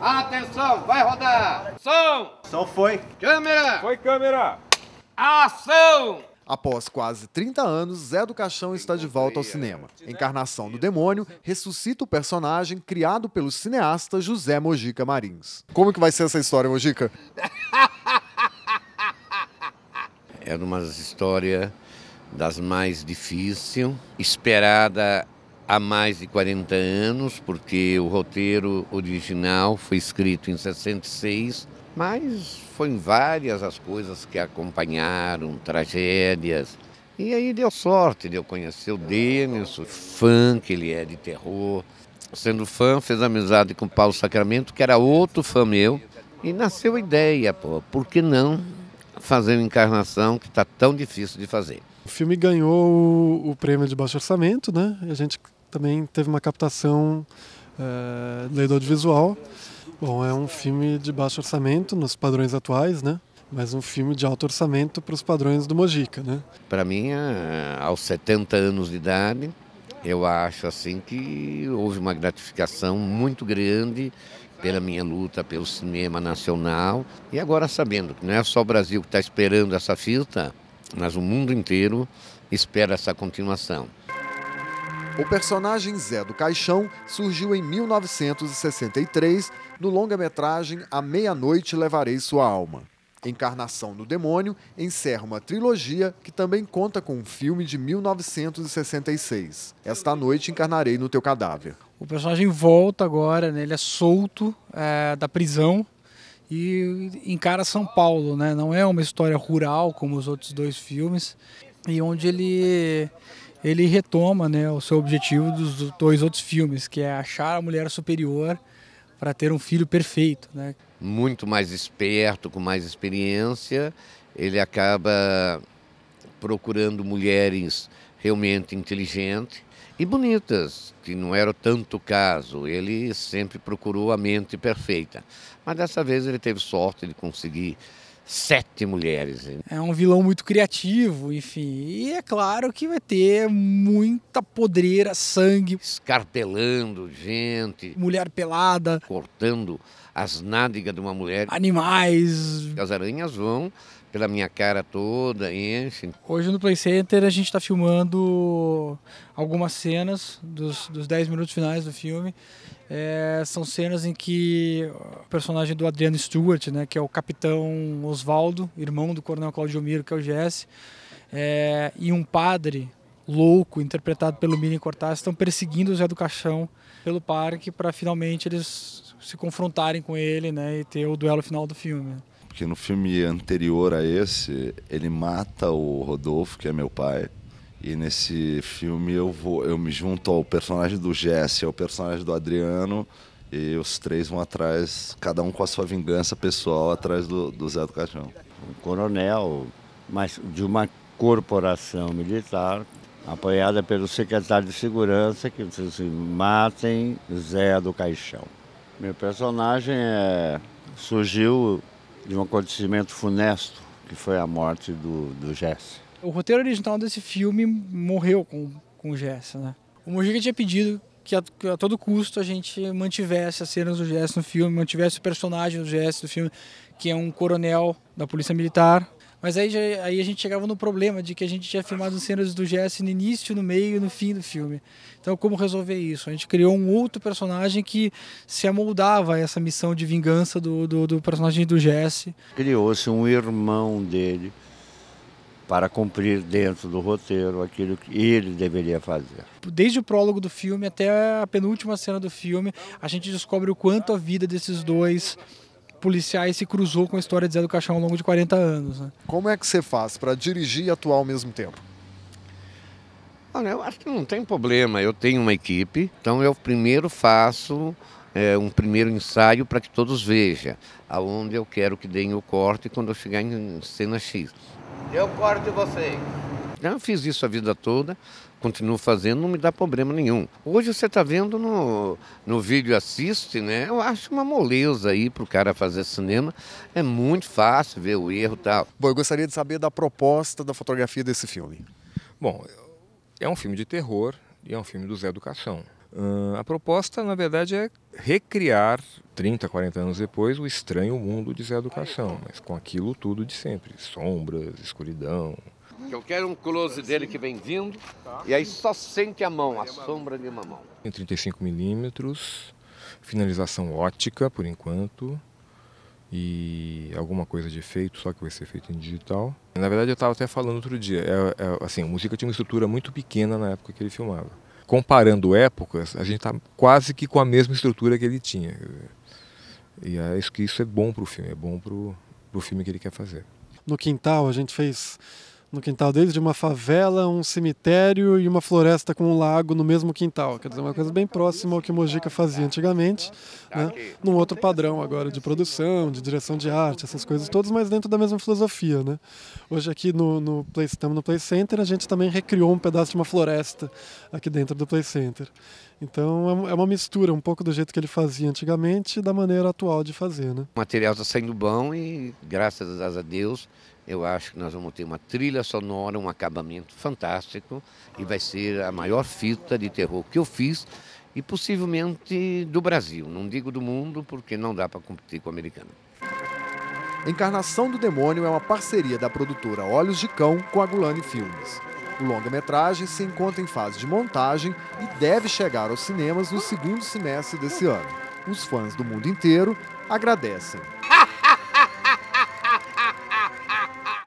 Atenção, vai rodar! Som! Som foi! Câmera! Foi câmera! Ação! Após quase 30 anos, Zé do Caixão está de volta ao cinema. Encarnação do Demônio ressuscita o personagem criado pelo cineasta José Mojica Marins. Como que vai ser essa história, Mojica? Era é uma história das mais difíceis, esperada há mais de 40 anos, porque o roteiro original foi escrito em 66, mas foi várias as coisas que acompanharam, tragédias. E aí deu sorte de eu conhecer o Denis, fã que ele é de terror. Sendo fã, fez amizade com Paulo Sacramento, que era outro fã meu, e nasceu a ideia, pô, por que não fazer uma encarnação que está tão difícil de fazer? O filme ganhou o, prêmio de baixo orçamento, né? A gente também teve uma captação é, eh, lei do audiovisual. Bom, é um filme de baixo orçamento nos padrões atuais, né? Mas um filme de alto orçamento para os padrões do Mojica, né? Para mim, eh, aos 70 anos de idade, eu acho assim que houve uma gratificação muito grande pela minha luta pelo cinema nacional. E agora sabendo que não é só o Brasil que está esperando essa fita, mas o mundo inteiro espera essa continuação. O personagem Zé do Caixão surgiu em 1963 no longa-metragem A Meia-Noite Levarei Sua Alma. Encarnação no Demônio encerra uma trilogia que também conta com um filme de 1966. Esta noite encarnarei no teu cadáver. O personagem volta agora, né? ele é solto é, da prisão e encara São Paulo, né? Não é uma história rural como os outros dois filmes e onde ele ele retoma né, o seu objetivo dos dois outros filmes, que é achar a mulher superior para ter um filho perfeito. Né? Muito mais esperto, com mais experiência, ele acaba procurando mulheres realmente inteligentes e bonitas, que não era tanto o caso. Ele sempre procurou a mente perfeita. Mas dessa vez ele teve sorte de conseguir sete mulheres. É um vilão muito criativo, enfim. E é claro que vai ter muita podreira, sangue. Escarpelando gente. Mulher pelada. Cortando as nádegas de uma mulher. Animais. As aranhas vão pela minha cara toda, enfim. Hoje no Play Center a gente está filmando algumas cenas dos, 10 minutos finais do filme. É, são cenas em que o personagem do Adriano Stewart, né, que é o capitão Osvaldo, irmão do coronel Claudio Miro, que é o Jesse, é, e um padre louco, interpretado pelo Mini Cortázar, estão perseguindo o Zé do Caixão pelo parque para finalmente eles se confrontarem com ele né, e ter o duelo final do filme. Porque no filme anterior a esse, ele mata o Rodolfo, que é meu pai. E nesse filme eu vou, eu me junto ao personagem do Jesse, ao personagem do Adriano, e os três vão atrás, cada um com a sua vingança pessoal, atrás do, do Zé do Caixão. Um coronel, mas de uma corporação militar, apoiada pelo secretário de segurança, que diz matem Zé do Caixão. Meu personagem é, surgiu de um acontecimento funesto que foi a morte do, do Jesse. O roteiro original desse filme morreu com, com o Jesse, né? O Mujica tinha pedido que a, que a, todo custo a gente mantivesse as cenas do Jesse no filme, mantivesse o personagem do Jesse do filme, que é um coronel da Polícia Militar, mas aí, já, aí a gente chegava no problema de que a gente tinha filmado cenas do Jesse no início, no meio e no fim do filme. Então, como resolver isso? A gente criou um outro personagem que se amoldava a essa missão de vingança do, do, do personagem do Jesse. Criou-se um irmão dele para cumprir dentro do roteiro aquilo que ele deveria fazer. Desde o prólogo do filme até a penúltima cena do filme, a gente descobre o quanto a vida desses dois policiais se cruzou com a história de Zé do Caixão ao longo de 40 anos. Né? Como é que você faz para dirigir e atuar ao mesmo tempo? Olha, eu acho que não tem problema. Eu tenho uma equipe, então eu primeiro faço é, um primeiro ensaio para que todos vejam aonde eu quero que deem o corte quando eu chegar em cena X. Eu corto você eu fiz isso a vida toda, continuo fazendo, não me dá problema nenhum. Hoje você está vendo no, no vídeo assiste, né? Eu acho uma moleza aí para o cara fazer cinema. É muito fácil ver o erro e tal. Bom, eu gostaria de saber da proposta da fotografia desse filme. Bom, é um filme de terror e é um filme do Zé Educação. Uh, a proposta, na verdade, é recriar, 30, 40 anos depois, o estranho mundo de Zé Educação, mas com aquilo tudo de sempre: sombras, escuridão, que eu quero um close dele que vem vindo, tá. e aí só sente a mão, a sombra de uma mão. Em 35 milímetros, finalização ótica por enquanto, e alguma coisa de efeito, só que vai ser feito em digital. Na verdade, eu estava até falando outro dia, é, é, assim, a música tinha uma estrutura muito pequena na época que ele filmava. Comparando épocas, a gente está quase que com a mesma estrutura que ele tinha. E acho é que isso é bom para o filme, é bom para o filme que ele quer fazer. No quintal, a gente fez no quintal deles, de uma favela, um cemitério e uma floresta com um lago no mesmo quintal. Quer dizer, uma coisa bem próxima ao que o Mojica fazia antigamente, né? num outro padrão agora de produção, de direção de arte, essas coisas todas, mas dentro da mesma filosofia. Né? Hoje aqui no, no Play, estamos no Play Center, a gente também recriou um pedaço de uma floresta aqui dentro do Play Center. Então é, é uma mistura um pouco do jeito que ele fazia antigamente e da maneira atual de fazer. Né? O material está saindo bom e graças a Deus eu acho que nós vamos ter uma trilha sonora, um acabamento fantástico e vai ser a maior fita de terror que eu fiz e possivelmente do Brasil. Não digo do mundo, porque não dá para competir com o americano. Encarnação do Demônio é uma parceria da produtora Olhos de Cão com a Gulani Filmes. O longa-metragem se encontra em fase de montagem e deve chegar aos cinemas no segundo semestre desse ano. Os fãs do mundo inteiro agradecem.